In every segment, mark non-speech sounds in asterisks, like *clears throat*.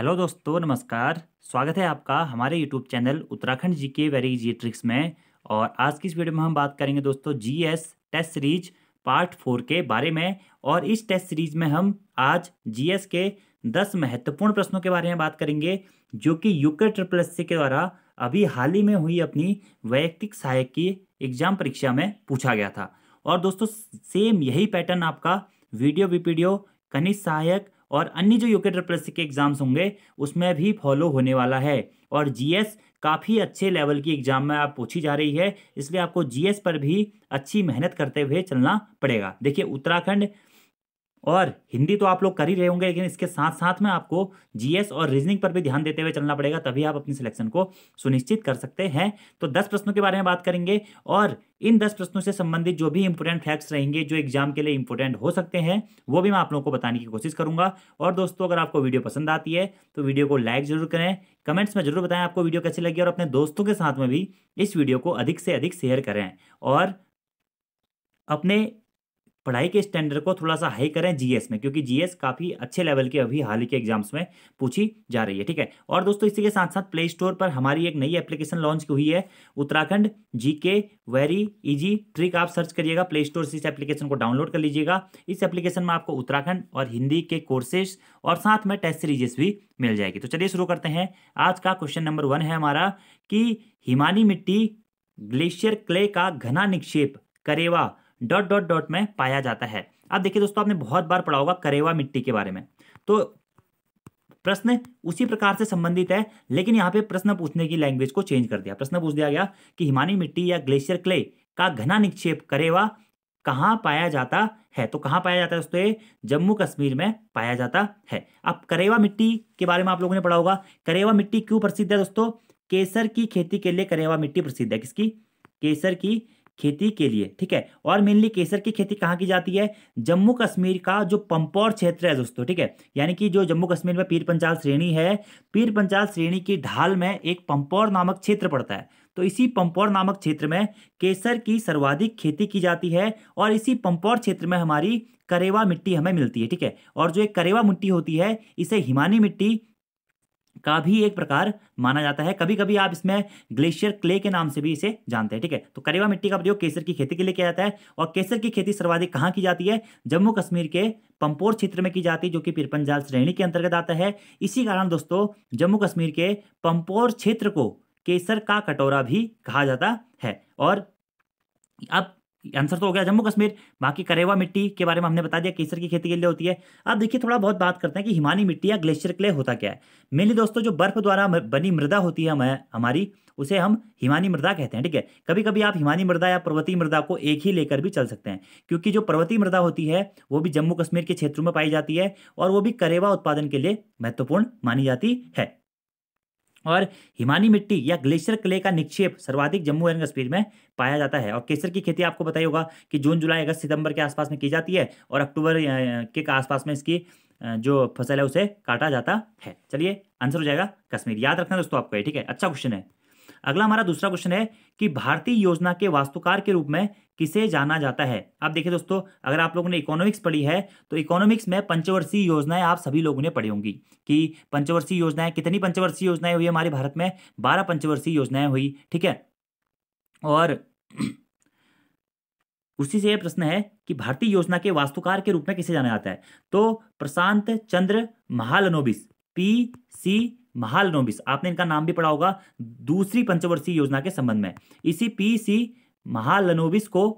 hello दोस्तों नमस्कार स्वागत है आपका हमारे YouTube channel Uttarakhand G K very जी ट्रिक्स में और आज की इस वीडियो में हम बात करेंगे दोस्तों G S test series part four के बारे में और इस टेस्ट सीरीज में हम आज जी एस के दस महत्वपूर्ण प्रश्नों के बारे में बात करेंगे जो कि यूके ट्रिपल एस के द्वारा अभी हाल ही में हुई अपनी वैयक्तिक सहायक की एग्जाम परीक्षा में पूछा गया था और दोस्तों सेम यही पैटर्न आपका वीडियो विपीडियो कनिष्ठ सहायक और अन्य जो ट्रिपल प्लस के एग्ज़ाम्स होंगे उसमें भी फॉलो होने वाला है और जीएस काफ़ी अच्छे लेवल की एग्ज़ाम में आप पूछी जा रही है इसलिए आपको जीएस पर भी अच्छी मेहनत करते हुए चलना पड़ेगा देखिए उत्तराखंड और हिंदी तो आप लोग कर ही रहे होंगे लेकिन इसके साथ साथ में आपको जीएस और रीजनिंग पर भी ध्यान देते हुए चलना पड़ेगा तभी आप अपनी सिलेक्शन को सुनिश्चित कर सकते हैं तो दस प्रश्नों के बारे में बात करेंगे और इन दस प्रश्नों से संबंधित जो भी इंपोर्टेंट फैक्ट्स रहेंगे जो एग्जाम के लिए इंपोर्टेंट हो सकते हैं वो भी मैं आप लोगों को बताने की कोशिश करूंगा और दोस्तों अगर आपको वीडियो पसंद आती है तो वीडियो को लाइक जरूर करें कमेंट्स में जरूर बताएं आपको वीडियो कैसी लगी और अपने दोस्तों के साथ में भी इस वीडियो को अधिक से अधिक शेयर करें और अपने पढ़ाई के स्टैंडर्ड को थोड़ा सा हाई करें जीएस में क्योंकि जीएस काफ़ी अच्छे लेवल के अभी हाल ही के एग्जाम्स में पूछी जा रही है ठीक है और दोस्तों इसी के साथ साथ प्ले स्टोर पर हमारी एक नई एप्लीकेशन लॉन्च हुई है Uttarakhand G K very easy trick आप सर्च करिएगा प्ले स्टोर से इस एप्लीकेशन को डाउनलोड कर लीजिएगा इस एप्लीकेशन में आपको उत्तराखंड और हिंदी के कोर्सेज और साथ में टेस्ट सीरीजेस भी मिल जाएगी तो चलिए शुरू करते हैं आज का क्वेश्चन नंबर वन है हमारा कि हिमानी मिट्टी ग्लेशियर क्ले का घना निक्षेप करेवा डॉट डॉट डॉट में पाया जाता है अब देखिए दोस्तों आपने बहुत बार पढ़ा होगा करेवा मिट्टी के बारे में तो प्रश्न उसी प्रकार से संबंधित है लेकिन यहाँ पे प्रश्न पूछने की लैंग्वेज को चेंज कर दिया प्रश्न पूछ दिया गया कि हिमानी मिट्टी या ग्लेशियर क्ले का घना निक्षेप करेवा कहाँ पाया जाता है तो कहाँ पाया जाता है दोस्तों ये जम्मू कश्मीर में पाया जाता है अब करेवा मिट्टी के बारे में आप लोगों ने पढ़ा होगा करेवा मिट्टी क्यों प्रसिद्ध है दोस्तों केसर की खेती के लिए करेवा मिट्टी प्रसिद्ध है किसकी केसर की खेती के लिए ठीक है और मेनली केसर की खेती कहाँ की जाती है जम्मू कश्मीर का जो पंपौर क्षेत्र है दोस्तों ठीक है यानी कि जो जम्मू कश्मीर में पीर पंचाल श्रेणी है पीर पंचाल श्रेणी की ढाल में एक पंपौर नामक क्षेत्र पड़ता है तो इसी पंपौर नामक क्षेत्र में केसर की सर्वाधिक खेती की जाती है और इसी पंपौर क्षेत्र में हमारी करेवा मिट्टी हमें मिलती है ठीक है और जो एक करेवा मिट्टी होती है इसे हिमानी मिट्टी का भी एक प्रकार माना जाता है कभी कभी आप इसमें ग्लेशियर क्ले के नाम से भी इसे जानते हैं ठीक है तो करेवा मिट्टी का प्रयोग केसर की खेती के लिए किया जाता है और केसर की खेती सर्वाधिक कहाँ की जाती है जम्मू कश्मीर के पंपोर क्षेत्र में की जाती है जो कि पिरपंजाल श्रेणी के अंतर्गत आता है इसी कारण दोस्तों जम्मू कश्मीर के पंपोर क्षेत्र को केसर का कटोरा भी कहा जाता है और अब आंसर तो हो गया जम्मू कश्मीर बाकी करेवा मिट्टी के बारे में हमने बता दिया केसर की खेती के लिए होती है अब देखिए थोड़ा बहुत बात करते हैं कि हिमानी मिट्टी या ग्लेशियर क्ले होता क्या है मेनली दोस्तों जो बर्फ द्वारा बनी मृदा होती है हमें हमारी उसे हम हिमानी मृदा कहते हैं ठीक है कभी कभी आप हिमानी मृदा या पर्वतीय मृदा को एक ही लेकर भी चल सकते हैं क्योंकि जो पर्वतीय मृदा होती है वो भी जम्मू कश्मीर के क्षेत्रों में पाई जाती है और वो भी करेवा उत्पादन के लिए महत्वपूर्ण मानी जाती है और हिमानी मिट्टी या ग्लेशियर क्ले का निक्षेप सर्वाधिक जम्मू एंड कश्मीर में पाया जाता है और केसर की खेती आपको बताइए होगा कि जून जुलाई अगस्त सितंबर के आसपास में की जाती है और अक्टूबर के आसपास में इसकी जो फसल है उसे काटा जाता है चलिए आंसर हो जाएगा कश्मीर याद रखना दोस्तों आपको ठीक है अच्छा क्वेश्चन है अगला हमारा दूसरा क्वेश्चन है कि भारतीय योजना के वास्तुकार के रूप में किसे जाना जाता है आप देखिए दोस्तों अगर आप लोगों ने इकोनॉमिक्स पढ़ी है तो इकोनॉमिक्स में पंचवर्षीय योजनाएं आप सभी लोगों ने पढ़ी होंगी कि पंचवर्षीय योजनाएं कितनी पंचवर्षीय योजनाएं हुई हमारे भारत में बारह पंचवर्षीय योजनाएं हुई ठीक है और उसी से यह प्रश्न है कि भारतीय योजना के वास्तुकार के रूप में किसे जाना जाता है तो प्रशांत चंद्र महालनोबिस पी सी महाल नोबिस आपने इनका नाम भी पढ़ा होगा दूसरी पंचवर्षीय योजना के संबंध में इसी पीसी महालनोबिस को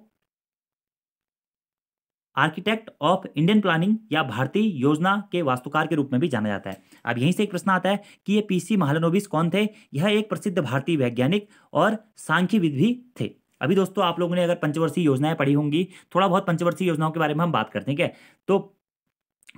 आर्किटेक्ट ऑफ इंडियन प्लानिंग या भारतीय योजना के वास्तुकार के रूप में भी जाना जाता है अब यहीं से एक प्रश्न आता है कि ये पीसी महालनोबिस कौन थे यह एक प्रसिद्ध भारतीय वैज्ञानिक और सांख्यविद भी थे अभी दोस्तों आप लोगों ने अगर पंचवर्षीय योजनाएं पढ़ी होंगी थोड़ा बहुत पंचवर्षीय योजनाओं के बारे में हम बात करते हैं क्या तो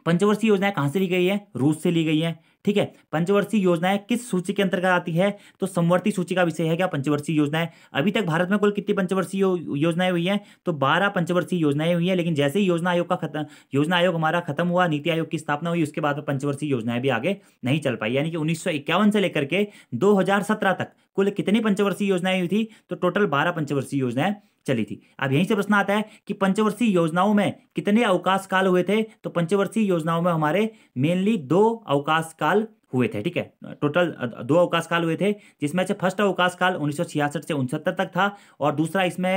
पंचवर्षीय योजनाएं कहाँ से ली गई है रूस से ली गई है ठीक है पंचवर्षीय योजनाएं किस सूची के अंतर्गत आती है तो समवर्ती सूची का विषय है क्या पंचवर्षीय योजनाएं अभी तक भारत में कुल कितनी पंचवर्षीय योजनाएं हुई हैं तो बारह पंचवर्षीय योजनाएं हुई हैं लेकिन जैसे ही योजना आयोग का खत्म योजना आयोग हमारा खत्म हुआ नीति आयोग की स्थापना हुई उसके बाद पंचवर्षीय योजनाएं भी आगे नहीं चल पाई यानी कि उन्नीस से लेकर के दो तक कुल कितनी पंचवर्षीय योजनाएं हुई थी तो टोटल बारह पंचवर्षीय योजनाएं चली थी अब यहीं से प्रश्न आता है कि पंचवर्षीय योजनाओं में कितने अवकाश काल हुए थे तो पंचवर्षीय योजनाओं में हमारे मेनली दो अवकाश काल हुए थे ठीक है टोटल दो अवकाश काल हुए थे जिसमें से फर्स्ट अवकाश काल उन्नीस से उनसत्तर तक था और दूसरा इसमें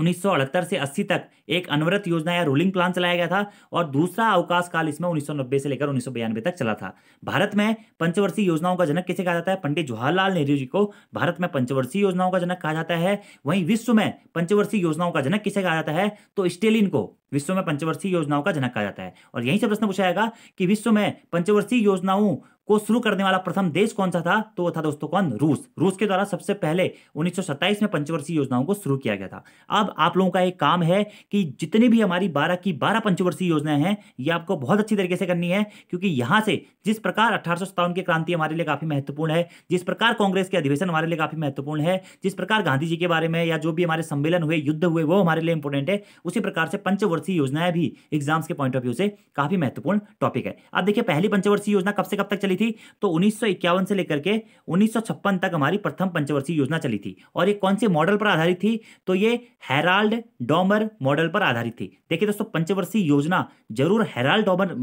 1978 से 80 तक एक अनवरत योजना या रूलिंग प्लान चलाया गया था और दूसरा अवकाश काल इसमें 1990 से लेकर उन्नीस तक चला था भारत में पंचवर्षीय योजनाओं का जनक किसे कहा जाता है पंडित जवाहरलाल नेहरू जी को भारत में पंचवर्षीय योजनाओं का जनक कहा जाता है वहीं विश्व में पंचवर्षीय योजनाओं का जनक किसे कहा जाता है तो स्टेलिन को विश्व में पंचवर्षीय योजनाओं का जनक कहा जाता है और यहीं से प्रश्न पूछा जाएगा कि विश्व में पंचवर्षीय योजनाओं को शुरू करने वाला प्रथम देश कौन सा था तो वो था दोस्तों कौन रूस रूस के द्वारा सबसे पहले उन्नीस में पंचवर्षीय योजनाओं को शुरू किया गया था अब आप लोगों का एक काम है कि जितनी भी हमारी बारह की बारह पंचवर्षीय योजनाएं हैं ये आपको बहुत अच्छी तरीके से करनी है क्योंकि यहां से जिस प्रकार अठारह की क्रांति हमारे लिए काफी महत्वपूर्ण है जिस प्रकार कांग्रेस के अधिवेशन हमारे लिए काफी महत्वपूर्ण है जिस प्रकार गांधी जी के बारे में या जो भी हमारे सम्मेलन हुए युद्ध हुए वो हमारे लिए इंपोर्टेंट है उसी प्रकार से पंचवर्षीय योजनाएं भी एग्जाम्स के पॉइंट ऑफ व्यू से काफी महत्वपूर्ण टॉपिक है अब देखिए पहली पंचवर्षीय योजना कब से कब तक चली थी तो उन्नीस से लेकर के उन्नीस तक हमारी प्रथम पंचवर्षीय योजना चली थी और ये कौन से मॉडल पर आधारित थी तो ये हेराल्ड डॉमर मॉडल पर आधारित थी देखिए दोस्तों पंचवर्षीय योजना जरूर हेराल्ड डॉमर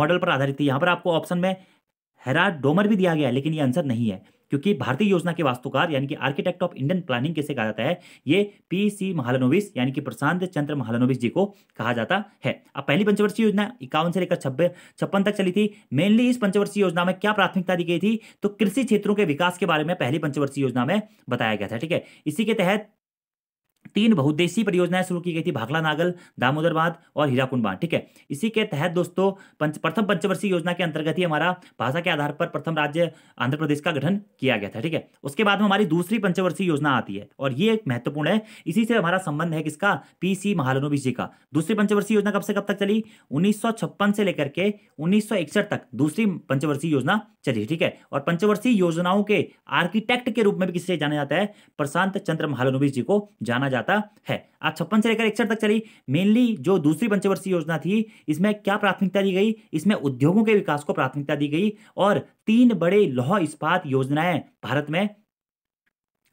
मॉडल पर आधारित थी यहाँ पर आपको ऑप्शन में हेराल्ड डोमर भी दिया गया लेकिन ये आंसर नहीं है क्योंकि भारतीय योजना के वास्तुकार यानी कि आर्किटेक्ट ऑफ इंडियन प्लानिंग किसे कहा जाता है ये पीसी सी महालनोविस यानी कि प्रशांत चंद्र महालनोविस जी को कहा जाता है अब पहली पंचवर्षीय योजना इक्यावन से लेकर छब्बे छप्पन तक चली थी मेनली इस पंचवर्षीय योजना में क्या प्राथमिकता दी गई थी तो कृषि क्षेत्रों के विकास के बारे में पहली पंचवर्षीय योजना में बताया गया था ठीक है इसी के तहत तीन बहुद्देशीय परियोजनाएं शुरू की गई थी भाखला नागल दामोदर बांध और हीराकुंड बांध ठीक है इसी के तहत दोस्तों पंच, प्रथम पंचवर्षीय योजना के अंतर्गत ही हमारा भाषा के आधार पर प्रथम राज्य आंध्र प्रदेश का गठन किया गया था ठीक है उसके बाद में हमारी दूसरी पंचवर्षीय योजना आती है और ये एक महत्वपूर्ण है इसी से हमारा संबंध है किसका पीसी महालनोबी जी का दूसरी पंचवर्षीय योजना कब से कब तक चली उन्नीस से लेकर के उन्नीस तक दूसरी पंचवर्षीय योजना चली ठीक है और पंचवर्षीय योजनाओं के आर्किटेक्ट के रूप में भी किससे जाना जाता है प्रशांत चंद्र महालनोबी जी को जाना जाता जाता है आज छप्पन से लेकर इकसठ तक चली मेनली जो दूसरी पंचवर्षीय योजना थी इसमें क्या प्राथमिकता दी गई इसमें उद्योगों के विकास को प्राथमिकता दी गई और तीन बड़े लौह इस्पात योजनाएं भारत में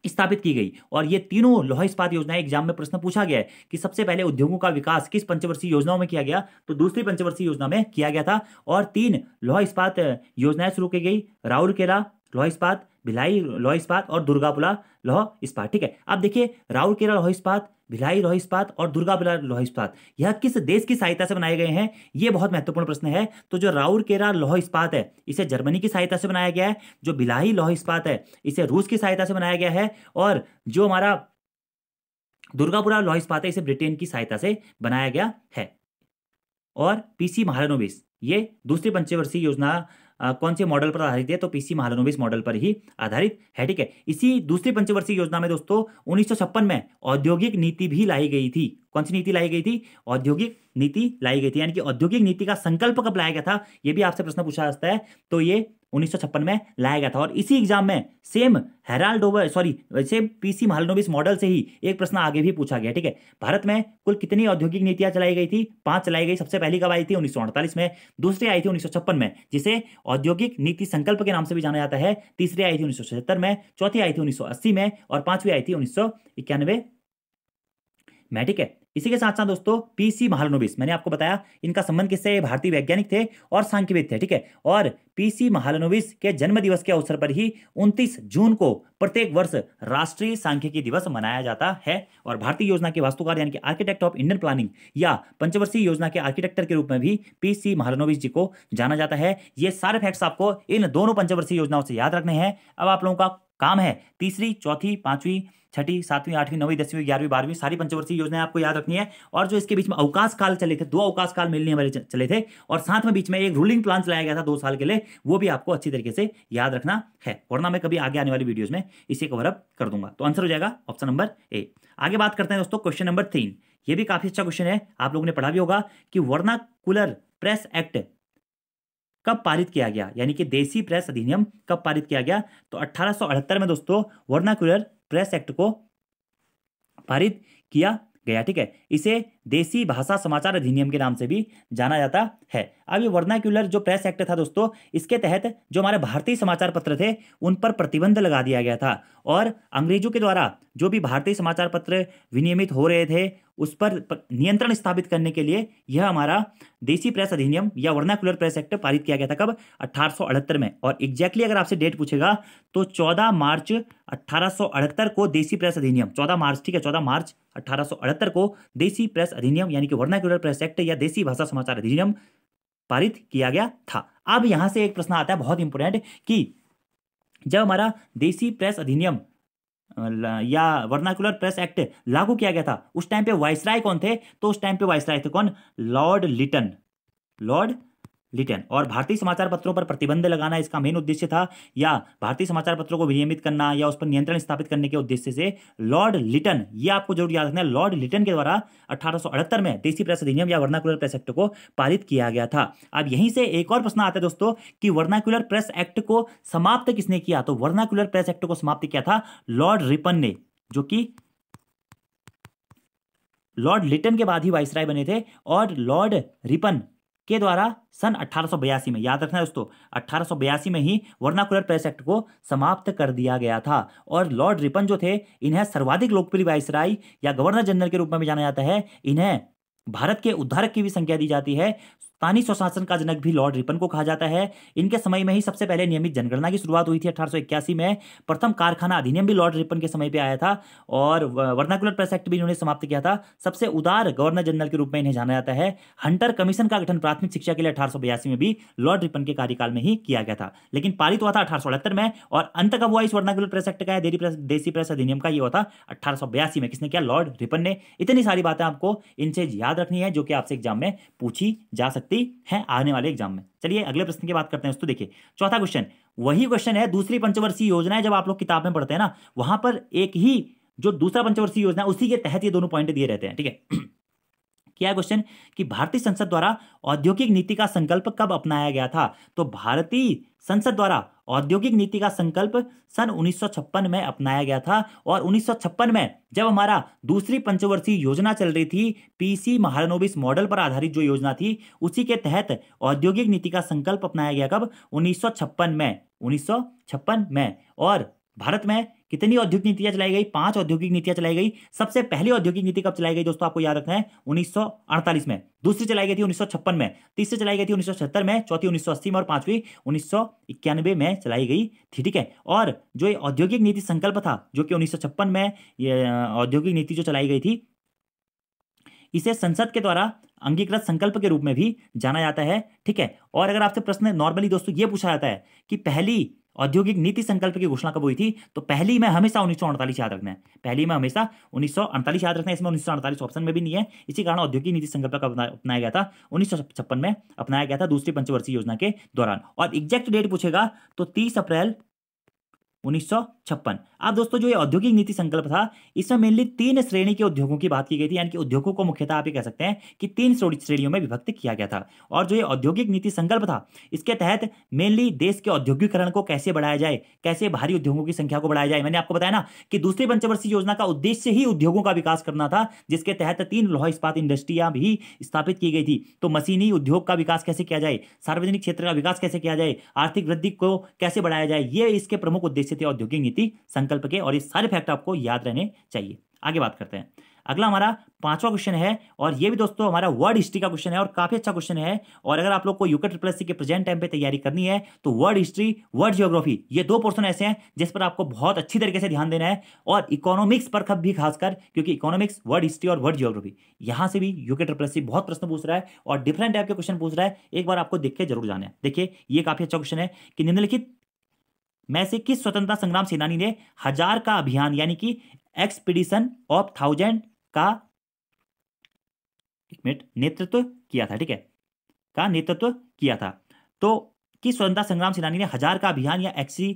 स्थापित की गई और ये तीनों लोह इस्पात योजनाएं एग्जाम में प्रश्न पूछा गया है कि सबसे पहले उद्योगों का विकास किस पंचवर्षीय योजनाओं में किया गया तो दूसरी पंचवर्षीय योजना में किया गया था और तीन लोह इस्पात योजनाएं शुरू की गई राउरकेला लोह इस्पात भिलाई लौह इस्पात और दुर्गापुला लौह इस्पात ठीक है अब देखिए राउरकेला लौह इस्पात भिलाई लोह इस्पात और दुर्गापुला लोह इस्पात यह किस देश की सहायता से बनाए गए हैं यह बहुत महत्वपूर्ण प्रश्न है तो जो राउरकेला लौह इस्पात है इसे जर्मनी की सहायता से बनाया गया है जो भिलाई लौह इस्पात है इसे रूस की सहायता से बनाया गया है और जो हमारा दुर्गापुरा लौह इस्पात है इसे ब्रिटेन की सहायता से बनाया गया है और पीसी महारानोबिस ये दूसरी पंचवर्षीय योजना कौन से मॉडल पर आधारित है तो पीसी महालनोबिस मॉडल पर ही आधारित है ठीक है इसी दूसरी पंचवर्षीय योजना में दोस्तों उन्नीस में औद्योगिक नीति भी लाई गई थी कौन सी नीति लाई गई थी औद्योगिक नीति लाई गई थी यानी कि औद्योगिक नीति का संकल्प कब लाया गया था ये भी आपसे प्रश्न पूछा जाता है तो ये उन्नीस में लाया गया था और इसी एग्जाम में same Harrod over sorry same PC Mahalanobis model से ही एक प्रश्न आगे भी पूछा गया ठीक है भारत में कुल कितनी औद्योगिक नीतियां चलाई गई थी पांच चलाई गई सबसे पहली कब आई थी उन्नीस में दूसरी आई थी उन्नीस में जिसे औद्योगिक नीति संकल्प के नाम से भी जाना जाता है तीसरी आई थी उन्नीस में चौथी आई थी उन्नीस में और पांचवी आई थी उन्नीस में ठीक है इसी के साथ साथ दोस्तों पीसी महालनोबिस मैंने आपको बताया इनका संबंध किससे भारतीय वैज्ञानिक थे और सांख्यविद थे ठीक है और पीसी महालनोबिस के जन्म दिवस के अवसर पर ही 29 जून को प्रत्येक वर्ष राष्ट्रीय सांख्यिकी दिवस मनाया जाता है और भारतीय योजना के वास्तुकार यानी कि आर्किटेक्ट ऑफ इंडियन प्लानिंग या पंचवर्षीय योजना के आर्किटेक्टर के रूप में भी पीसी महालनोबिस जी को जाना जाता है ये सारे फैक्ट्स आपको इन दोनों पंचवर्षीय योजनाओं से याद रखने हैं अब आप लोगों का काम है तीसरी चौथी पांचवी छठी सातवीं आठवीं नौवीं दसवीं ग्यारहवीं बारहवीं सारी पंचवर्षीय योजनाएं आपको याद रखनी है और जो इसके बीच में अवकाश काल चले थे दो अवकाश काल मिलने वाले चले थे और साथ में बीच में एक रूलिंग प्लान चलाया गया था दो साल के लिए वो भी आपको अच्छी तरीके से याद रखना है वरना मैं कभी आगे आने वाली वीडियोज में इसे कवरअप कर दूंगा तो आंसर हो जाएगा ऑप्शन नंबर ए आगे बात करते हैं दोस्तों क्वेश्चन नंबर तीन ये भी काफी अच्छा क्वेश्चन है आप लोगों ने पढ़ा भी होगा कि कुलर प्रेस एक्ट कब पारित किया गया यानी कि देसी प्रेस अधिनियम कब पारित किया गया तो 1878 में दोस्तों वर्नाकुलर प्रेस एक्ट को पारित किया गया ठीक है इसे देसी भाषा समाचार अधिनियम के नाम से भी जाना जाता है अब ये वर्नाक्यूलर जो प्रेस एक्ट था दोस्तों इसके तहत जो हमारे भारतीय समाचार पत्र थे उन पर प्रतिबंध लगा दिया गया था और अंग्रेजों के द्वारा जो भी भारतीय समाचार पत्र विनियमित हो रहे थे उस पर नियंत्रण स्थापित करने के लिए यह हमारा देसी प्रेस अधिनियम या वर्नाकुलर प्रेस एक्ट पारित किया गया था कब अठारह में और एग्जैक्टली अगर आपसे डेट पूछेगा तो 14 मार्च अठारह को देसी प्रेस अधिनियम 14 मार्च ठीक है 14 मार्च 1878 को देसी प्रेस अधिनियम यानी कि वर्नाक्यूलर प्रेस एक्ट या देसी भाषा समाचार अधिनियम पारित किया गया था अब यहां से एक प्रश्न आता है बहुत इंपॉर्टेंट कि जब हमारा देसी प्रेस अधिनियम या वर्नाकुलर प्रेस एक्ट लागू किया गया था उस टाइम पे वाइसराय कौन थे तो उस टाइम पे वाइसराय थे कौन लॉर्ड लिटन लॉर्ड लिटन और भारतीय समाचार पत्रों पर प्रतिबंध लगाना इसका मेन उद्देश्य था या भारतीय समाचार पत्रों को विनियमित करना या उस पर नियंत्रण स्थापित करने के उद्देश्य से लॉर्ड लिटन ये आपको जरूर याद रखना है लॉर्ड लिटन के द्वारा अठारह में देसी प्रेस अधिनियम या वर्नाकुलर प्रेस एक्ट को पारित किया गया था अब यहीं से एक और प्रश्न आता है दोस्तों की वर्नाकुलर प्रेस एक्ट को समाप्त किसने किया तो वर्नाकुलर प्रेस एक्ट को समाप्त किया था लॉर्ड रिपन ने जो कि लॉर्ड लिटन के बाद ही वाइसराय बने थे और लॉर्ड रिपन के द्वारा सन अठारह में याद रखना दोस्तों अट्ठारह में ही वर्नाकुलर प्रेस एक्ट को समाप्त कर दिया गया था और लॉर्ड रिपन जो थे इन्हें सर्वाधिक लोकप्रिय वायसराय या गवर्नर जनरल के रूप में भी जाना जाता है इन्हें भारत के उद्धारक की भी संख्या दी जाती है स्थानीय स्वशासन का जनक भी लॉर्ड रिपन को कहा जाता है इनके समय में ही सबसे पहले नियमित जनगणना की शुरुआत हुई थी अठारह में प्रथम कारखाना अधिनियम भी लॉर्ड रिपन के समय पर आया था और वर्नाकुलर प्रेस एक्ट भी इन्होंने समाप्त किया था सबसे उदार गवर्नर जनरल के रूप में इन्हें जाना जाता है हंटर कमीशन का गठन प्राथमिक शिक्षा के लिए अठारह में भी लॉर्ड रिपन के कार्यकाल में ही किया गया था लेकिन पारित हुआ था अठारह में और अंत कब हुआ इस वर्नाकुलर प्रेस एक्ट का है देसी प्रेस अधिनियम का यह हुआ था अठारह में किसने किया लॉर्ड रिपन ने इतनी सारी बातें आपको इनसे याद रखनी है जो कि आपसे एग्जाम में पूछी जा सकती सकती है आने वाले एग्जाम में चलिए अगले प्रश्न की बात करते हैं दोस्तों देखिए चौथा क्वेश्चन वही क्वेश्चन है दूसरी पंचवर्षीय योजना है जब आप लोग किताब में पढ़ते हैं ना वहां पर एक ही जो दूसरा पंचवर्षीय योजना उसी के तहत ये दोनों पॉइंट दिए रहते हैं ठीक है *clears throat* क्या क्वेश्चन कि भारतीय संसद द्वारा औद्योगिक नीति का संकल्प कब अपनाया गया था तो भारतीय संसद द्वारा औद्योगिक नीति का संकल्प सन 1956 में अपनाया गया था और 1956 में जब हमारा दूसरी पंचवर्षीय योजना चल रही थी पीसी महारानोबिस मॉडल पर आधारित जो योजना थी उसी के तहत औद्योगिक नीति का संकल्प अपनाया गया कब 1956 में 1956 में और भारत में कितनी औद्योगिक नीतियां चलाई गई पांच औद्योगिक नीतियां चलाई गई सबसे पहली औद्योगिक नीति कब चलाई गई दोस्तों आपको याद रखना है उन्नीस में दूसरी चलाई गई थी उन्नीस में तीसरी चलाई गई थी उन्नीस में चौथी उन्नीस में और पांचवी उन्नीस में चलाई गई थी ठीक है और जो ये औद्योगिक नीति संकल्प था जो कि उन्नीस में औद्योगिक नीति जो चलाई गई थी इसे संसद के द्वारा अंगीकृत संकल्प के रूप में भी जाना जाता है ठीक है और अगर आपसे प्रश्न नॉर्मली दोस्तों ये पूछा जाता है कि पहली औद्योगिक नीति संकल्प की घोषणा कब हुई थी तो पहली में हमेशा उन्नीस याद रखना है पहली में हमेशा उन्नीस याद रखना है इसमें उन्नीस ऑप्शन में भी नहीं है इसी कारण औद्योगिक नीति संकल्प का अपनाया गया था उन्नीस में अपनाया गया था दूसरी पंचवर्षीय योजना के दौरान और एग्जैक्ट डेट पूछेगा तो तीस अप्रैल उन्नीस अब दोस्तों जो ये औद्योगिक नीति संकल्प था इसमें मेनली तीन श्रेणी के उद्योगों की बात की गई थी यानी कि उद्योगों को मुख्यतः आप ये कह सकते हैं कि तीन श्रेणियों में विभक्त किया गया था और जो ये औद्योगिक नीति संकल्प था इसके तहत मेनली देश के औद्योगिकरण को कैसे बढ़ाया जाए कैसे भारी उद्योगों की संख्या को बढ़ाया जाए मैंने आपको बताया ना कि दूसरी पंचवर्षीय योजना का उद्देश्य ही उद्योगों का विकास करना था जिसके तहत तीन लोहा इस्पात इंडस्ट्रियां भी स्थापित की गई थी तो मशीनी उद्योग का विकास कैसे किया जाए सार्वजनिक क्षेत्र का विकास कैसे किया जाए आर्थिक वृद्धि को कैसे बढ़ाया जाए ये इसके प्रमुख उद्देश्य स्थिति औद्योगिक नीति संकल्प के और ये सारे फैक्ट आपको याद रहने चाहिए आगे बात करते हैं अगला हमारा पांचवा क्वेश्चन है और ये भी दोस्तों हमारा वर्ड हिस्ट्री का क्वेश्चन है और काफी अच्छा क्वेश्चन है और अगर आप लोग को यूके ट्रिपल सी के प्रेजेंट टाइम पे तैयारी करनी है तो वर्ड हिस्ट्री वर्ड जियोग्राफी ये दो पोर्सन ऐसे हैं जिस पर आपको बहुत अच्छी तरीके से ध्यान देना है और इकोनॉमिक्स पर खब भी खासकर क्योंकि इकोनॉमिक्स वर्ड हिस्ट्री और वर्ड जियोग्राफी यहां से भी यूके ट्रिपल सी बहुत प्रश्न पूछ रहा है और डिफरेंट टाइप के क्वेश्चन पूछ रहा है एक बार आपको देख के जरूर जाना है देखिए ये काफी अच्छा क्वेश्चन है कि निम्नलिखित में से किस स्वतंत्रता संग्राम सेनानी ने हजार का अभियान यानी कि एक्सपीडिशन ऑफ थाउजेंड का एक मिनट नेतृत्व किया था ठीक है का नेतृत्व किया था तो किस स्वतंत्रता संग्राम सेनानी ने हजार का अभियान या एक्सी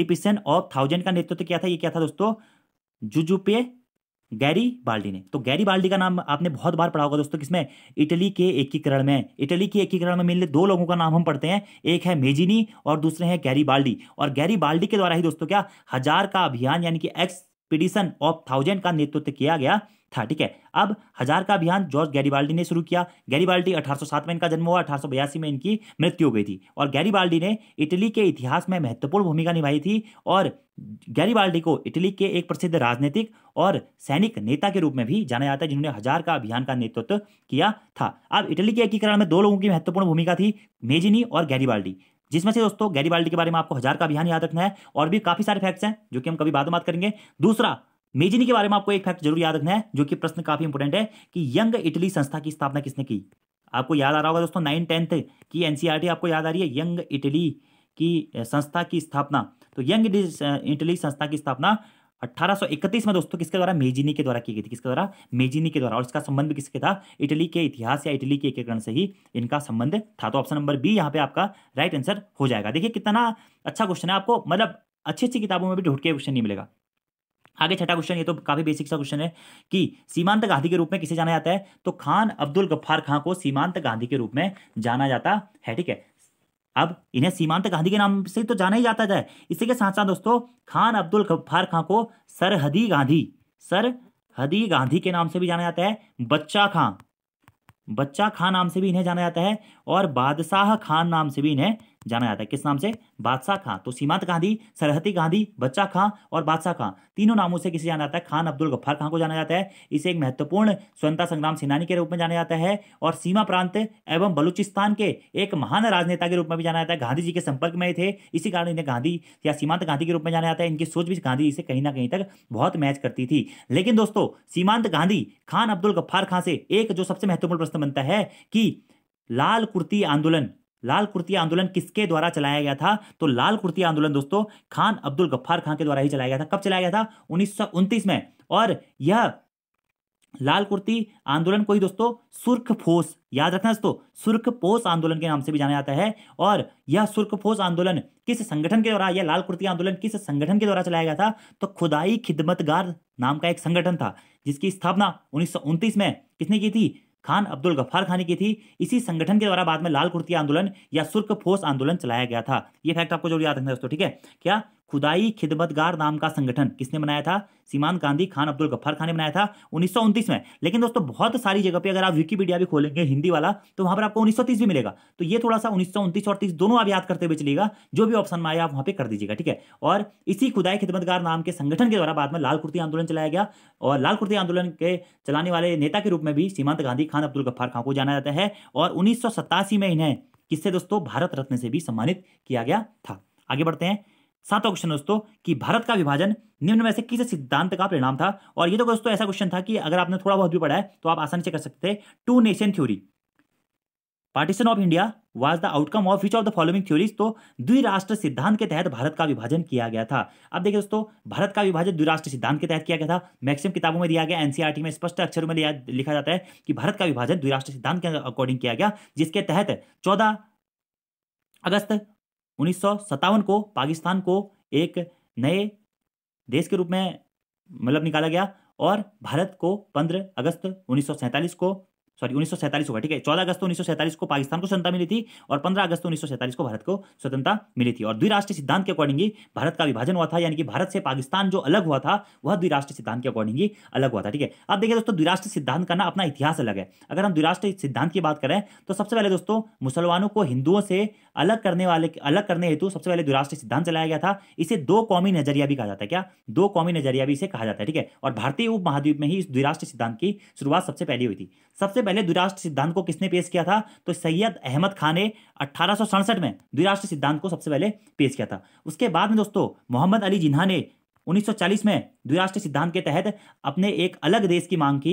डिपिशन ऑफ थाउजेंड का नेतृत्व किया था ये क्या था दोस्तों जुजुपे गैरी बाल्डी ने तो गैरी बाल्डी का नाम आपने बहुत बार पढ़ा होगा दोस्तों किसमें इटली के एकीकरण में इटली के एकीकरण में मिलने दो लोगों का नाम हम पढ़ते हैं एक है मेजिनी और दूसरे हैं गैरी बाल्डी और गैरी बाल्डी के द्वारा ही दोस्तों क्या हजार का अभियान यानी कि एक्सपीडिशन ऑफ थाउजेंड का नेतृत्व किया गया था ठीक है अब हजार का अभियान जॉर्ज गैरीबाल्डी ने शुरू किया गैरीबाल्डी 1807 में इनका जन्म हुआ अठारह में इनकी मृत्यु हो गई थी और गैरीबाल्डी ने इटली के इतिहास में महत्वपूर्ण भूमिका निभाई थी और गैरीबाल्डी को इटली के एक प्रसिद्ध राजनीतिक और सैनिक नेता के रूप में भी जाना जाता है जिन्होंने हजार का अभियान का नेतृत्व किया था अब इटली के एकीकरण में दो लोगों की महत्वपूर्ण भूमिका थी मेजिनी और गैरीबाल्डी जिसमें से दोस्तों गैरीबाल्डी के बारे में आपको हजार का अभियान याद रखना है और भी काफी सारे फैक्ट्स हैं जो कि हम कभी बाद में बात करेंगे दूसरा मेजिनी के बारे में आपको एक फैक्ट जरूर याद रखना है जो कि प्रश्न काफी इंपोर्टेंट है कि यंग इटली संस्था की स्थापना किसने की आपको याद आ रहा होगा दोस्तों नाइन टेंथ की एनसीईआरटी e आपको याद आ रही है यंग इटली की संस्था की स्थापना तो यंग इटली संस्था की स्थापना 1831 में दोस्तों किसके द्वारा मेजिनी के द्वारा की गई थी किसके द्वारा मेजिनी के द्वारा और इसका संबंध किसके था इटली के इतिहास या इटली के एकीकरण से ही इनका संबंध था तो ऑप्शन नंबर बी यहाँ पे आपका राइट आंसर हो जाएगा देखिए कितना अच्छा क्वेश्चन है आपको मतलब अच्छी अच्छी किताबों में भी ढूंढ के क्वेश्चन नहीं मिलेगा आगे छठा क्वेश्चन ये तो काफी बेसिक सा क्वेश्चन है कि सीमांत गांधी के रूप में किसे जाना जाता है तो खान अब्दुल गफ्फार खां को सीमांत गांधी के रूप में जाना जाता है ठीक है अब इन्हें सीमांत गांधी के नाम से तो जाना ही जाता है इसी के साथ साथ दोस्तों खान अब्दुल गफ्फार खां को सरहदी गांधी सरहदी गांधी के नाम से भी जाना जाता है बच्चा खां बच्चा खान नाम से भी इन्हें जाना जाता है और बादशाह खान नाम से भी इन्हें जाना जाता है किस नाम से बादशाह खां तो सीमांत गांधी सरहती गांधी बच्चा खां और बादशाह खां तीनों नामों से किसे जाना जाता है खान अब्दुल गफ्फार खां को जाना जाता है इसे एक महत्वपूर्ण स्वतंत्रता संग्राम सेनानी के रूप में जाना जाता है और सीमा प्रांत एवं बलूचिस्तान के एक महान राजनेता के रूप में भी जाना जाता है गांधी जी के संपर्क में थे इसी कारण इन्हें गांधी या सीमांत गांधी के रूप में जाना जाता है इनकी सोच भी गांधी जी से कहीं ना कहीं तक बहुत मैच करती थी लेकिन दोस्तों सीमांत गांधी खान अब्दुल गफ्फार खां से एक जो सबसे महत्वपूर्ण प्रश्न बनता है कि लाल कुर्ती आंदोलन लाल कुर्ती आंदोलन किसके द्वारा चलाया गया था तो लाल कुर्ती आंदोलन दोस्तों खान अब्दुल गफ्फार खान के द्वारा ही चलाया गया था कब चलाया गया था उन्नीस में और यह लाल कुर्ती आंदोलन को ही दोस्तों सुर्खफोस याद रखना दोस्तों सुर्खफोस आंदोलन के नाम से भी जाना जाता है और यह सुर्खफोस आंदोलन किस संगठन के द्वारा या लाल कुर्ती आंदोलन किस संगठन के द्वारा चलाया गया था तो खुदाई खिदमतगार नाम का एक संगठन था जिसकी स्थापना उन्नीस में किसने की थी खान अब्दुल गफ्फार खानी की थी इसी संगठन के द्वारा बाद में लाल कुर्ती आंदोलन या सुर्ख फोर्स आंदोलन चलाया गया था यह फैक्ट आपको जरूर याद रखना दोस्तों ठीक है क्या खुदाई खिदमतगार नाम का संगठन किसने बनाया था सीमान गांधी खान अब्दुल गफ्फार खान ने बनाया था उन्नीस में लेकिन दोस्तों बहुत सारी जगह पे अगर आप विकीपीडिया भी खोलेंगे हिंदी वाला तो वहां पर आपको उन्नीस भी मिलेगा तो ये थोड़ा सा उन्नीस और तीस दोनों आप याद करते हुए चलेगा जो भी ऑप्शन में आया आप वहां पर कर दीजिएगा ठीक है और इसी खुदाई खिदमतगार नाम के संगठन के द्वारा बाद में लाल कुर्ती आंदोलन चलाया गया और लाल कुर्ती आंदोलन के चलाने वाले नेता के रूप में भी सीमांत गांधी खान अब्दुल गफ्फार खान को जाना जाता है और उन्नीस में इन्हें किससे दोस्तों भारत रत्न से भी सम्मानित किया गया था आगे बढ़ते हैं सातवां क्वेश्चन दोस्तों कि भारत का विभाजन निम्न में से किस सिद्धांत का परिणाम था और ये तो दोस्तों ऐसा क्वेश्चन था कि अगर आपने थोड़ा बहुत भी पढ़ा है तो आप आसानी से कर सकते हैं two nation theory partition of India was the outcome of which of the following theories तो द्विराष्ट्र सिद्धांत के तहत भारत का विभाजन किया गया था अब देखिए दोस्तों भारत का विभाजन द्विराष्ट्र सिद्धांत के तहत किया गया था मैक्सिम किताबों में दिया गया एनसीआरटी e में स्पष्ट अक्षरों में लिखा जाता है कि भारत का विभाजन द्विराष्ट्र सिद्धांत के अकॉर्डिंग किया गया जिसके तहत चौदह अगस्त उन्नीस को पाकिस्तान को एक नए देश के रूप में मतलब निकाला गया और भारत को 15 अगस्त उन्नीस को सॉरी उन्नीस होगा ठीक है चौदह अगस्त उन्नीस को पाकिस्तान को स्वतंत्रता मिली थी और पंद्रह अगस्त उन्नीस को भारत को स्वतंत्रता मिली थी और द्विराष्ट्रीय सिद्धांत के अकॉर्डिंग भारत का विभाजन हुआ था यानी कि भारत से पाकिस्तान जो अलग हुआ था वह द्विराष्ट्रीय सिद्धांत के अकॉर्डिंग अलग हुआ था ठीक है अब देखिए दोस्तों द्विराष्ट्रीय सिद्धांत का ना अपना इतिहास अलग है अगर हम द्विराष्ट्रीय सिद्धांत की बात करें तो सबसे पहले दोस्तों मुसलमानों को हिंदुओं से अलग करने वाले अलग करने हेतु सबसे पहले द्विराष्ट्रीय सिद्धांत चलाया गया था इसे दो कौमी नजरिया भी कहा जाता है क्या दो कौमी नजरिया भी इसे कहा जाता है ठीक है और भारतीय उप में ही इस द्विराष्ट्रीय सिद्धांत की शुरुआत सबसे पहली हुई थी सबसे सबसे पहले द्विराष्ट्र सिद्धांत को किसने पेश किया था तो सैयद अहमद खान ने अट्ठारह में द्विराष्ट्र सिद्धांत को सबसे पहले पेश किया था उसके बाद में दोस्तों मोहम्मद अली जिन्हा ने 1940 में द्विराष्ट्र सिद्धांत के तहत अपने एक अलग देश की मांग की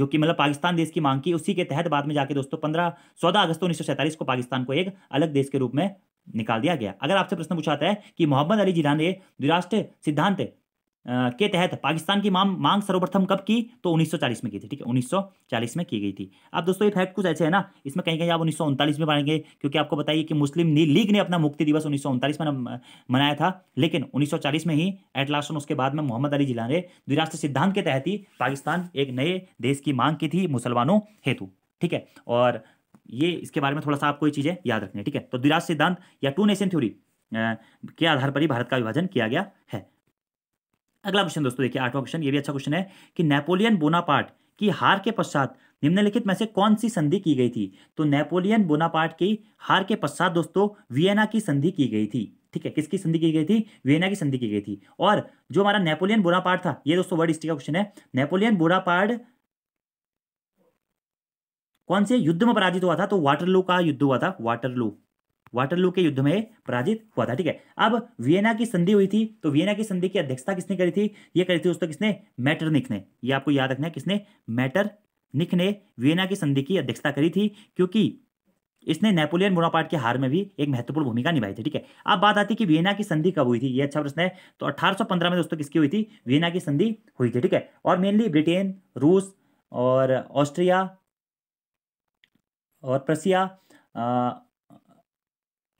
जो कि मतलब पाकिस्तान देश की मांग की उसी के तहत बाद में जाके दोस्तों पंद्रह चौदह अगस्त उन्नीस को पाकिस्तान को एक अलग देश के रूप में निकाल दिया गया अगर आपसे प्रश्न पूछाता है कि मोहम्मद अली जिन्हा ने द्विराष्ट्र सिद्धांत के तहत पाकिस्तान की मांग मांग सर्वप्रथम कब की तो 1940 में की थी ठीक है 1940 में की गई थी अब दोस्तों ये फैक्ट कुछ ऐसे है ना इसमें कहीं कहीं आप उन्नीस में पाएंगे क्योंकि आपको बताइए कि मुस्लिम लीग ने अपना मुक्ति दिवस उन्नीस में मनाया था लेकिन 1940 में ही एट लास्ट उसके बाद में मोहम्मद अली जिला ने द्विराष्ट्र सिद्धांत के तहत ही पाकिस्तान एक नए देश की मांग की थी मुसलमानों हेतु ठीक है और ये इसके बारे में थोड़ा सा आपको ये चीज़ें याद रखनी है ठीक है तो द्विराष्ट्र सिद्धांत या टू नेशन थ्योरी के आधार पर ही भारत का विभाजन किया गया है अगला क्वेश्चन दोस्तों देखिए आठवां क्वेश्चन ये भी अच्छा क्वेश्चन है कि नेपोलियन बोनापार्ट की हार के पश्चात निम्नलिखित में से कौन सी संधि की गई थी तो नेपोलियन बोनापार्ट की हार के पश्चात दोस्तों वियना की संधि की गई थी ठीक है किसकी संधि की गई थी वियना की संधि की गई थी और जो हमारा नेपोलियन बोनापार्ट था ये दोस्तों वर्ड हिस्ट्री का क्वेश्चन है नेपोलियन बोनापार्ट कौन से युद्ध में पराजित हुआ था तो वाटरलू का युद्ध हुआ था वाटरलू वाटरलू के युद्ध में पराजित हुआ था ठीक है अब वियना की संधि हुई थी तो वियना की संधि की अध्यक्षता किसने करी थी ये करी थी दोस्तों किसने मैटरनिक ने ये आपको याद रखना है किसने मैटरनिक ने वियना की संधि की अध्यक्षता करी थी क्योंकि इसने नेपोलियन बोनापार्ट की हार में भी एक महत्वपूर्ण भूमिका निभाई थी ठीक है अब बात आती है कि वियना की संधि कब हुई थी ये अच्छा प्रश्न है तो 1815 में दोस्तों किसकी हुई थी वियना की संधि हुई थी ठीक है और मेनली ब्रिटेन रूस और ऑस्ट्रिया और प्रसिया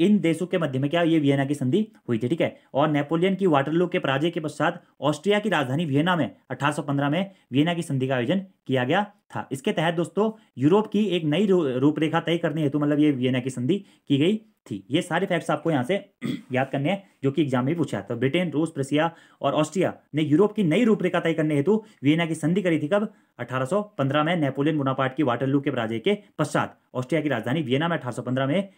इन देशों के मध्य में क्या ये वियना की संधि हुई थी ठीक है और नेपोलियन की वाटरलू के पराजय के पश्चात ऑस्ट्रिया की राजधानी वियना में 1815 में वियना की संधि का आयोजन किया गया था इसके तहत दोस्तों यूरोप की एक नई रूपरेखा तय करने हेतु मतलब ये वियना की संधि की गई थी ये सारे फैक्ट्स आपको यहाँ से *clears throat* याद करने हैं जो कि एग्जाम में पूछा पूछा तो ब्रिटेन रूस प्रसिया और ऑस्ट्रिया ने यूरोप की नई रूपरेखा तय करने हेतु वियना की संधि करी थी कब 1815 में नेपोलियन बोनापार्ट की वाटरलू के पराजय के पश्चात ऑस्ट्रिया की राजधानी वियना में 1815 में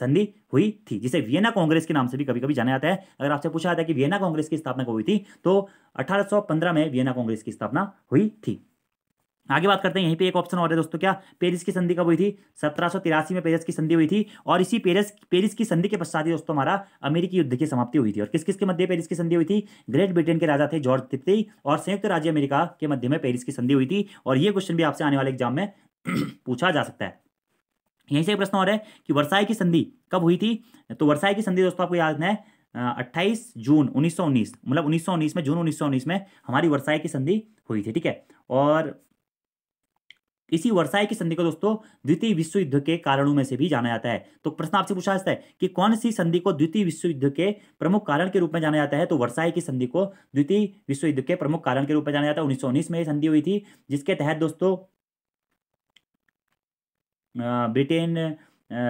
संधि हुई थी जिसे वियना कांग्रेस के नाम से भी कभी कभी जाना जाता है अगर आपसे पूछा जाता है कि वियना कांग्रेस की स्थापना कब हुई थी तो 1815 में वियना कांग्रेस की स्थापना हुई थी आगे बात करते हैं यहीं पे एक ऑप्शन और है दोस्तों क्या पेरिस की संधि कब हुई थी सत्रह में पेरिस की संधि हुई थी और इसी पेरिस पेरिस की संधि के पश्चात ही दोस्तों हमारा अमेरिकी युद्ध की समाप्ति हुई थी और किस किस के मध्य पेरिस की संधि हुई थी ग्रेट ब्रिटेन के राजा थे जॉर्ज तिप्ती और संयुक्त राज्य अमेरिका के मध्य में पेरिस की संधि हुई थी और ये क्वेश्चन भी आपसे आने वाले एग्जाम में *clears throat* पूछा जा सकता है यहीं से प्रश्न और है कि वर्षाई की संधि कब हुई थी तो वर्षाई की संधि दोस्तों आपको याद है अट्ठाईस जून 1919 मतलब 1919 में जून 1919 में हमारी वर्षाई की संधि हुई थी ठीक है और इसी वर्षाई की संधि को दोस्तों द्वितीय विश्व युद्ध के कारणों में से भी जाना जाता है तो प्रश्न आपसे पूछा जाता है कि कौन सी संधि को द्वितीय विश्व युद्ध के प्रमुख कारण के रूप में जाना जाता है तो वर्षाई की संधि को द्वितीय विश्व युद्ध के प्रमुख कारण के रूप में जाना जाता है उन्नीस में यह संधि हुई थी जिसके तहत दोस्तों ब्रिटेन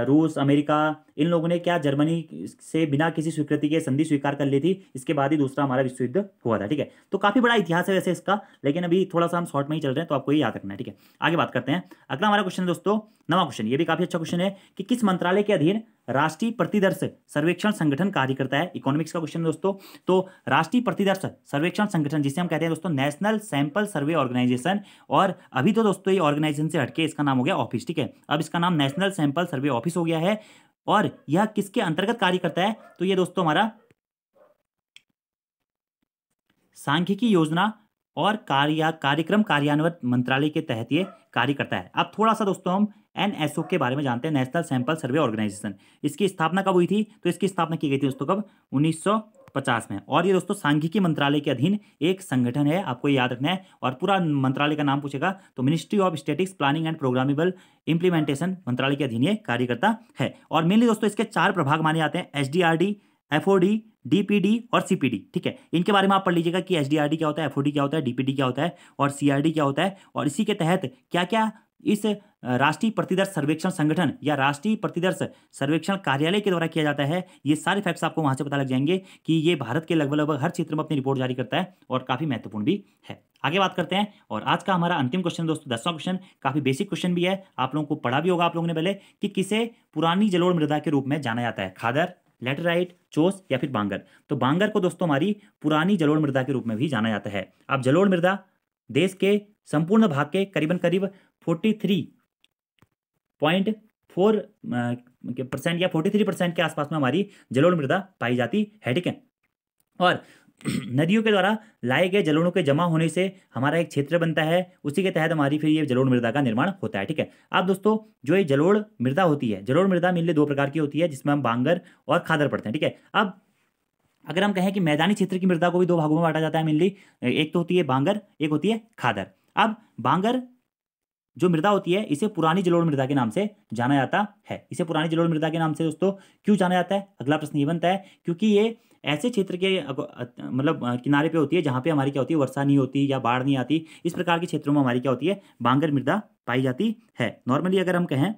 रूस अमेरिका इन लोगों ने क्या जर्मनी से बिना किसी स्वीकृति के संधि स्वीकार कर ली थी इसके बाद ही दूसरा हमारा विश्व युद्ध हुआ था ठीक है तो काफी बड़ा इतिहास है वैसे इसका लेकिन अभी थोड़ा सा हम शॉर्ट में ही चल रहे हैं तो आपको ये याद रखना है ठीक है आगे बात करते हैं अगला हमारा क्वेश्चन दोस्तों नवा क्वेश्चन ये भी काफी अच्छा क्वेश्चन है कि किस मंत्रालय के अधीन राष्ट्रीय प्रतिदर्श सर्वेक्षण संगठन कार्य करता है इकोनॉमिक्स का क्वेश्चन दोस्तों तो राष्ट्रीय प्रतिदर्श सर्वेक्षण संगठन जिसे हम कहते हैं दोस्तों नेशनल सैंपल सर्वे ऑर्गेनाइजेशन और अभी तो दोस्तों ये ऑर्गेनाइजेशन से हटके इसका नाम हो गया ऑफिस ठीक है अब इसका नाम नेशनल सैंपल सर्वे ऑफिस हो गया है और यह किसके अंतर्गत कार्य करता है तो यह दोस्तों हमारा सांख्यिकी योजना और कार्य कार्यक्रम कार्यान्वयन मंत्रालय के तहत ये कार्य करता है अब थोड़ा सा दोस्तों हम एनएसओ के बारे में जानते हैं नेशनल सैंपल सर्वे ऑर्गेनाइजेशन इसकी स्थापना कब हुई थी तो इसकी स्थापना की गई थी दोस्तों कब उन्नीस पचास में और ये दोस्तों सांख्यिकी मंत्रालय के अधीन एक संगठन है आपको याद रखना है और पूरा मंत्रालय का नाम पूछेगा तो ministry of statics planning and programmable implementation मंत्रालय के अधीन ये कार्य करता है और मेनली दोस्तों इसके चार प्रभाग माने जाते हैं H D R D F O D DPD और सीपीडी ठीक है इनके बारे में आप पढ़ लीजिएगा कि एचडीआरडी क्या होता है एफओडी क्या होता है डीपीडी क्या होता है और सीआरडी क्या होता है और इसी के तहत क्या क्या इस राष्ट्रीय प्रतिदर्श सर्वेक्षण संगठन या राष्ट्रीय प्रतिदर्श सर्वेक्षण कार्यालय के द्वारा किया जाता है ये सारे फैक्ट्स आपको वहाँ से पता लग जाएंगे कि ये भारत के लगभग लगभग हर क्षेत्र में अपनी रिपोर्ट जारी करता है और काफ़ी महत्वपूर्ण भी है आगे बात करते हैं और आज का हमारा अंतिम क्वेश्चन दोस्तों दसवां क्वेश्चन काफ़ी बेसिक क्वेश्चन भी है आप लोगों को पढ़ा भी होगा आप लोगों ने पहले कि किसे पुरानी जलोड़ मृदा के रूप में जाना जाता है खादर लेटराइट चोस या फिर बांगर तो बांगर को दोस्तों हमारी पुरानी जलोड़ मृदा के रूप में भी जाना जाता है अब जलोड़ मृदा देश के संपूर्ण भाग के करीबन करीब forty three point four percent या फोर्टी थ्री परसेंट के आसपास में हमारी जलोड़ मृदा पाई जाती है ठीक है और *clears throat* नदियों के द्वारा लाए गए जलोणों के जमा होने से हमारा एक क्षेत्र बनता है उसी के तहत हमारी फिर ये जलोड़ मृदा का निर्माण होता है ठीक है अब दोस्तों जो ये जलोड़ मृदा होती है जलोड़ मृदा मिलने दो प्रकार की होती है जिसमें हम बांगर और खादर पड़ते हैं ठीक है अब अगर हम कहें कि मैदानी क्षेत्र की मृदा को भी दो भागों में बांटा जाता है मेनली एक तो होती है बांगर एक होती है खादर अब बांगर जो मृदा होती है इसे पुरानी जलोड़ मृदा के नाम से जाना जाता है इसे पुरानी जलोड़ मृदा के नाम से दोस्तों क्यों जाना जाता है अगला प्रश्न ये बनता है क्योंकि ये ऐसे क्षेत्र के मतलब किनारे पे होती है जहाँ पे हमारी क्या होती है वर्षा नहीं होती या बाढ़ नहीं आती इस प्रकार के क्षेत्रों में हमारी क्या होती है बांगर मृदा पाई जाती है नॉर्मली अगर हम कहें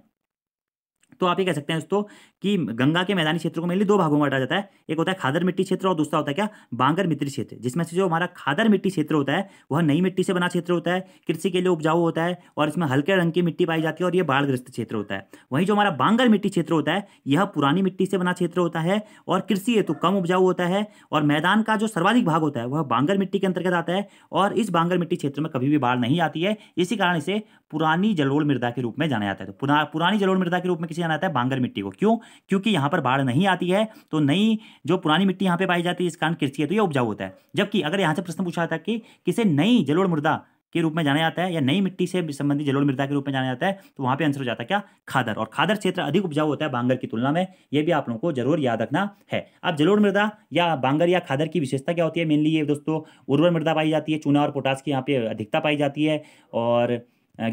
तो आप ये कह सकते हैं दोस्तों कि गंगा के मैदानी क्षेत्र को मेनली दो भागों में बांटा जाता है एक होता है खादर मिट्टी क्षेत्र और दूसरा होता है क्या बांगर मित्री क्षेत्र जिसमें से जो हमारा खादर मिट्टी क्षेत्र होता है वह नई मिट्टी से बना क्षेत्र होता है कृषि के लिए उपजाऊ होता है और इसमें हल्के रंग की मिट्टी पाई जाती है और ये बाढ़ग्रस्त क्षेत्र होता है वहीं जो हमारा बांगर मिट्टी क्षेत्र होता है यह पुरानी मिट्टी से बना क्षेत्र होता है और कृषि हेतु कम उपजाऊ होता है और मैदान का जो सर्वाधिक भाग होता है वह बांगर मिट्टी के अंतर्गत आता है और इस बांगर मिट्टी क्षेत्र में कभी भी बाढ़ नहीं आती है इसी कारण इसे पुरानी जलोड़ मृदा के रूप में जाना जाता है तो पुरानी जलोड़ मृदा के रूप में किसी जाना जाता है बांगर मिट्टी को क्यों क्योंकि यहाँ पर बाढ़ नहीं आती है तो नई जो पुरानी मिट्टी यहाँ पर पाई जाती है इस कारण कृषि है तो ये उपजाऊ होता है जबकि अगर यहाँ से प्रश्न पूछा था कि किसे नई जलोड़ मृदा के रूप में जाना जाता है या नई मिट्टी से संबंधित जलोड़ मृदा के रूप में जाना जाता है तो वहाँ पर आंसर हो जाता है क्या खादर और खादर क्षेत्र अधिक उपजाऊ होता है बांगर की तुलना में ये भी आप लोगों को जरूर याद रखना है अब जलोड़ मृदा या बांगर या खादर की विशेषता क्या होती है मेनली ये दोस्तों उर्वर मृदा पाई जाती है चूना और पोटास की यहाँ पर अधिकता पाई जाती है और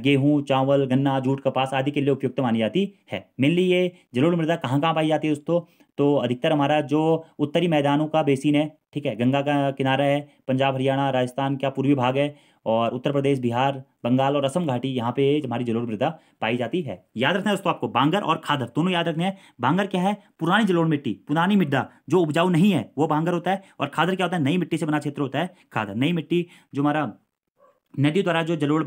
गेहूँ चावल गन्ना जूट कपास आदि के लिए उपयुक्त मानी जाती है मेनली ये जलोढ़ मृदा कहाँ कहाँ पाई जाती है दोस्तों तो अधिकतर हमारा जो उत्तरी मैदानों का बेसिन है ठीक है गंगा का किनारा है पंजाब हरियाणा राजस्थान का पूर्वी भाग है और उत्तर प्रदेश बिहार बंगाल और असम घाटी यहाँ पे हमारी जलोढ़ मृदा पाई जाती है याद रखना है दोस्तों आपको बांगर और खादर दोनों याद रखने हैं बांगर क्या है पुरानी जलोढ़ मिट्टी पुरानी मृदा जो उपजाऊ नहीं है वो बांगर होता है और खादर क्या होता है नई मिट्टी से बना क्षेत्र होता है खादर नई मिट्टी जो हमारा नदी द्वारा जो जलोढ़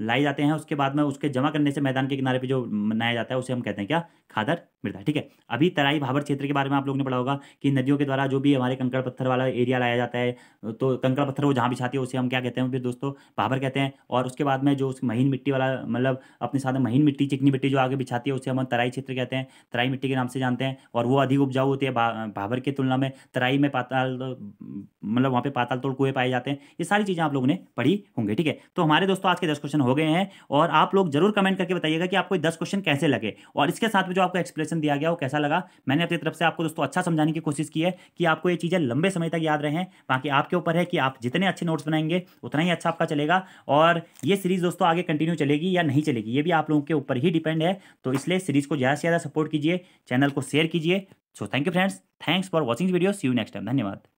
लाए जाते हैं उसके बाद में उसके जमा करने से मैदान के किनारे पे जो मनाया जाता है उसे हम कहते हैं क्या खादर मृदा ठीक है अभी तराई भाबर क्षेत्र के बारे में आप लोग ने पढ़ा होगा कि नदियों के द्वारा जो भी हमारे कंकड़ पत्थर वाला एरिया लाया जाता है तो कंकड़ पत्थर वो जहाँ बिछाती है उसे हम क्या कहते हैं फिर दोस्तों भाबर कहते हैं और उसके बाद में जो उस महीन मिट्टी वाला मतलब अपने साथ महीन मिट्टी चिकनी मिट्टी जो आगे बिछाती है उसे हम तराई क्षेत्र कहते हैं तराई मिट्टी के नाम से जानते हैं और वो अधिक उपजाऊ होती है भाभर की तुलना में तराई में पाताल मतलब वहाँ पे पाताल तोड़ कुएँ पाए जाते हैं ये सारी चीज़ें आप लोगों ने पढ़ी होंगी ठीक है तो हमारे दोस्तों आज के दस क्वेश्चन हो हो गए हैं और आप लोग जरूर कमेंट करके बताइएगा कि आपको दस क्वेश्चन कैसे लगे और इसके साथ में जो आपको एक्सप्लेन दिया गया वो कैसा लगा मैंने अपनी तरफ से आपको दोस्तों अच्छा समझाने की कोशिश की है कि आपको ये चीज़ें लंबे समय तक याद रहें बाकी आपके ऊपर है कि आप जितने अच्छे नोट्स बनाएंगे उतना ही अच्छा आपका चलेगा और ये सीरीज़ दोस्तों आगे कंटिन्यू चलेगी या नहीं चलेगी ये भी आप लोगों के ऊपर ही डिपेंड है तो इसलिए सीरीज़ को ज़्यादा से ज़्यादा सपोर्ट कीजिए चैनल को शेयर कीजिए so thank you friends thanks for watching video see you next time धन्यवाद